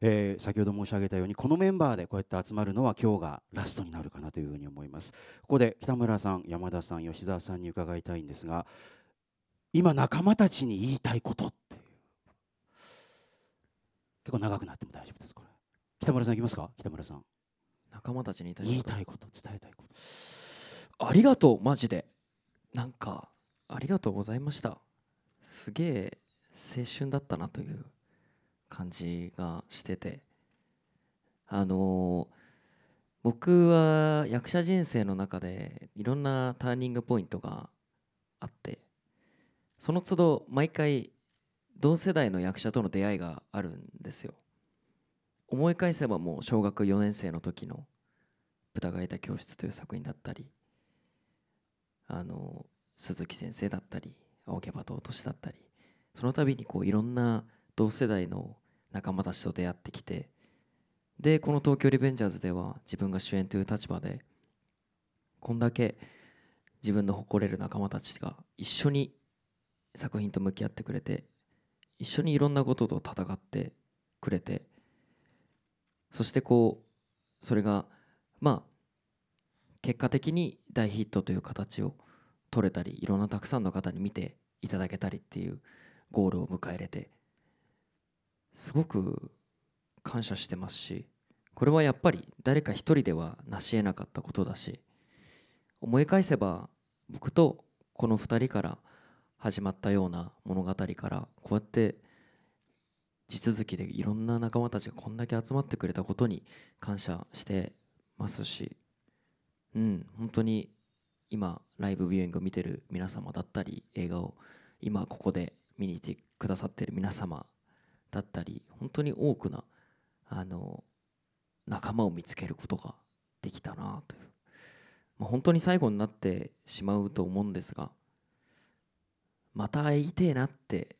えー、先ほど申し上げたようにこのメンバーでこうやって集まるのは今日がラストになるかなというふうに思いますここで北村さん山田さん吉澤さんに伺いたいんですが今仲間たちに言いたいことっていう結構長くなっても大丈夫ですこれ北村さんいきますか北村さん仲間たちに言いたいこと伝えたいことありがとうマジでなんかありがとうございましたすげえ青春だったなという感じがしててあの僕は役者人生の中でいろんなターニングポイントがあってその都度毎回同世代の役者との出会いがあるんですよ思い返せばもう小学4年生の時の「豚がいた教室」という作品だったりあの鈴木先生だったり青木バと落としだったりその度にこういろんな同世代の仲間たちと出会ってきてでこの「東京リベンジャーズ」では自分が主演という立場でこんだけ自分の誇れる仲間たちが一緒に作品と向き合ってくれて一緒にいろんなことと戦ってくれてそしてこうそれがまあ結果的に大ヒットという形を取れたりいろんなたくさんの方に見ていただけたりっていうゴールを迎えれてすごく感謝してますしこれはやっぱり誰か一人では成し得なかったことだし思い返せば僕とこの2人から始まったような物語からこうやって地続きでいろんな仲間たちがこんだけ集まってくれたことに感謝してますしうん本当に今ライブビューイングを見てる皆様だったり映画を今ここで見に行ってくださってる皆様だったり本当に多くのあの仲間を見つけることができたなという、まあ、本当に最後になってしまうと思うんですがまた会いたいなって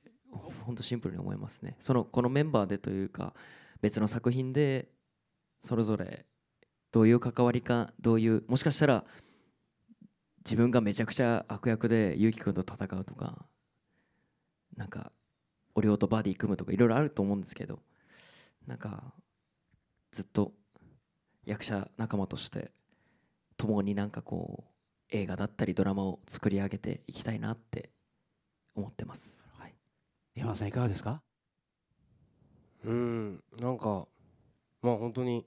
本当シンプルに思いますねそのこのメンバーでというか別の作品でそれぞれどういう関わりかどういうもしかしたら自分がめちゃくちゃ悪役でゆうきくんと戦うとかなんかオリオとバディ組むとかいろいろあると思うんですけどなんかずっと役者仲間として共になんかこう映画だったりドラマを作り上げていきたいなって思ってます、はい、山田さんいかがですかうんなんかまあ本当に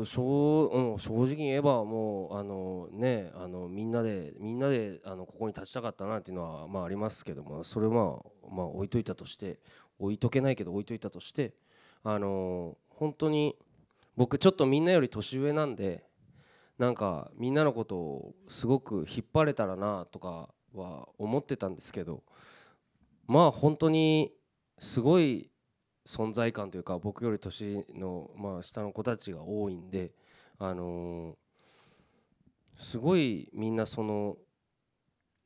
うしょう、正直言えばもうあのねあのみんなでみんなであのここに立ちたかったなっていうのはまあありますけどもそれはまあ置いといたとして置いとけないけど置いといたとしてあの本当に僕ちょっとみんなより年上なんでなんかみんなのことをすごく引っ張れたらなとかは思ってたんですけどまあ本当にすごい存在感というか僕より年の、まあ、下の子たちが多いんで、あのすごいみんなその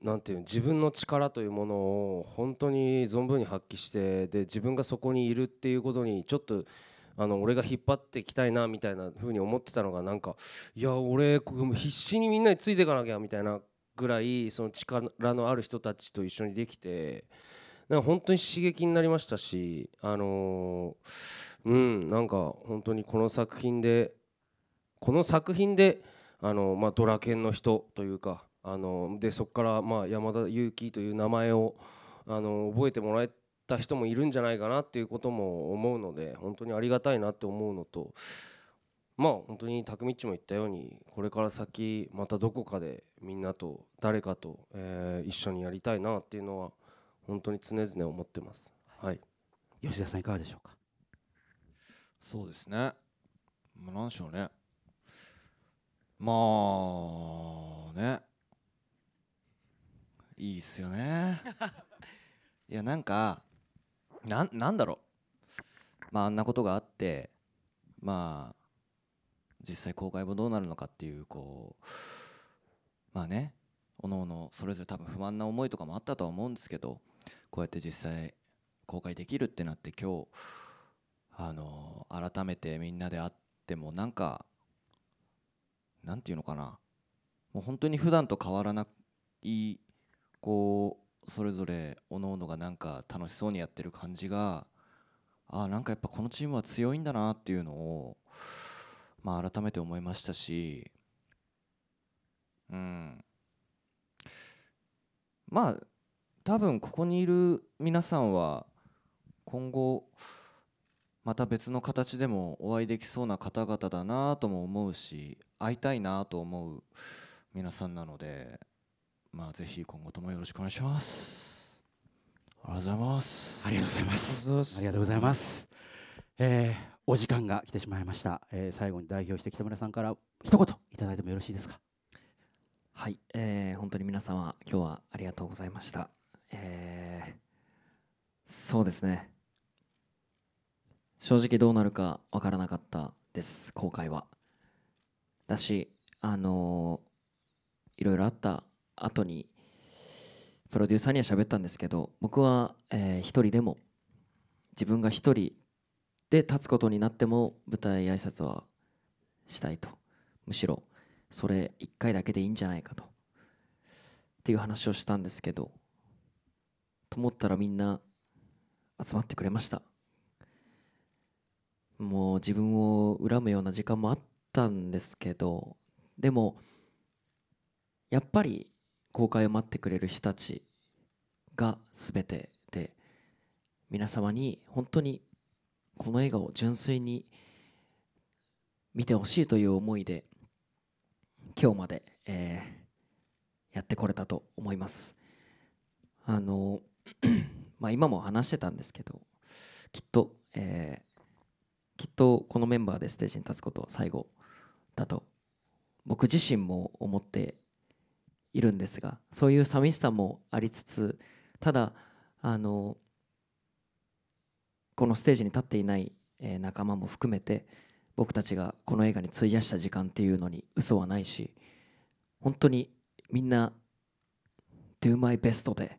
なんていう自分の力というものを本当に存分に発揮してで自分がそこにいるっていうことにちょっと。あの俺が引っ張っていきたいなみたいなふうに思ってたのがなんかいや俺必死にみんなについていかなきゃみたいなぐらいその力のある人たちと一緒にできてなんか本当に刺激になりましたしあのー、うんなんか本当にこの作品でこの作品であのー、まあ、ドラケンの人というかあのー、でそこからまあ山田裕貴という名前をあの覚えてもらえた人もいるんじゃないかなっていうことも思うので本当にありがたいなって思うのとまあ本当にたくみっちも言ったようにこれから先またどこかでみんなと誰かと、えー、一緒にやりたいなっていうのは本当に常々思ってます。はい。吉田さんいかがでしょうか。そうですね。まあ、なんでしょうね。まあね。いいっすよね。いやなんかななんだろう。まああんなことがあってまあ実際公開もどうなるのかっていうこうまあねおのおのそれぞれ多分不満な思いとかもあったとは思うんですけどこうやって実際公開できるってなって今日あの改めてみんなで会ってもなんかなんていうのかなもう本当に普段と変わらないこうそれぞれおのおのがなんか楽しそうにやってる感じがあなんかやっぱこのチームは強いんだなっていうのを、まあ、改めて思いましたしうんまあ多分ここにいる皆さんは今後また別の形でもお会いできそうな方々だなとも思うし会いたいなと思う皆さんなのでまあぜひ今後ともよろしくお願いしますありがとうございますありがとうございますありがとうございますえー、お時間が来てしまいました、えー、最後に代表して北村さんから一言いただいてもよろしいですかはい、えー、本当に皆様今日はありがとうございましたそうですね正直どうなるか分からなかったです後悔はだしあのー、いろいろあった後にプロデューサーには喋ったんですけど僕は、えー、一人でも自分が一人で立つことになっても舞台挨拶はしたいとむしろそれ一回だけでいいんじゃないかとっていう話をしたんですけどと思ったらみんな集まってくれましたもう自分を恨むような時間もあったんですけどでもやっぱり公開を待ってくれる人たちが全てで皆様に本当にこの映画を純粋に見てほしいという思いで今日まで、えー、やってこれたと思います。あの まあ今も話してたんですけどきっと、えー、きっとこのメンバーでステージに立つことは最後だと僕自身も思っているんですがそういう寂しさもありつつただあのこのステージに立っていない、え仲間も含めて僕たちがこの映画に費やした時間っていうのに嘘はないし本当にみんな Do my best で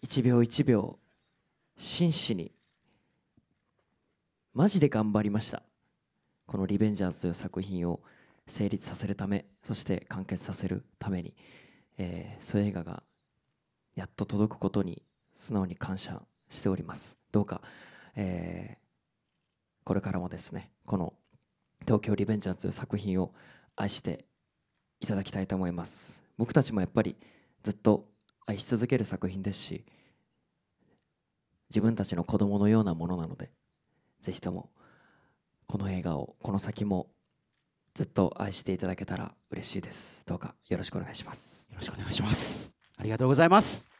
一秒一秒真摯にマジで頑張りましたこの「リベンジャーズ」という作品を成立させるためそして完結させるために、えー、そういう映画がやっと届くことに素直に感謝しておりますどうか、えー、これからもですねこの「東京リベンジャーズ」という作品を愛していただきたいと思います僕たちもやっぱりずっと愛し続ける作品ですし自分たちの子供のようなものなのでぜひともこの映画をこの先もずっと愛していただけたら嬉しいですどうかよろしくお願いしますよろしくお願いしますありがとうございます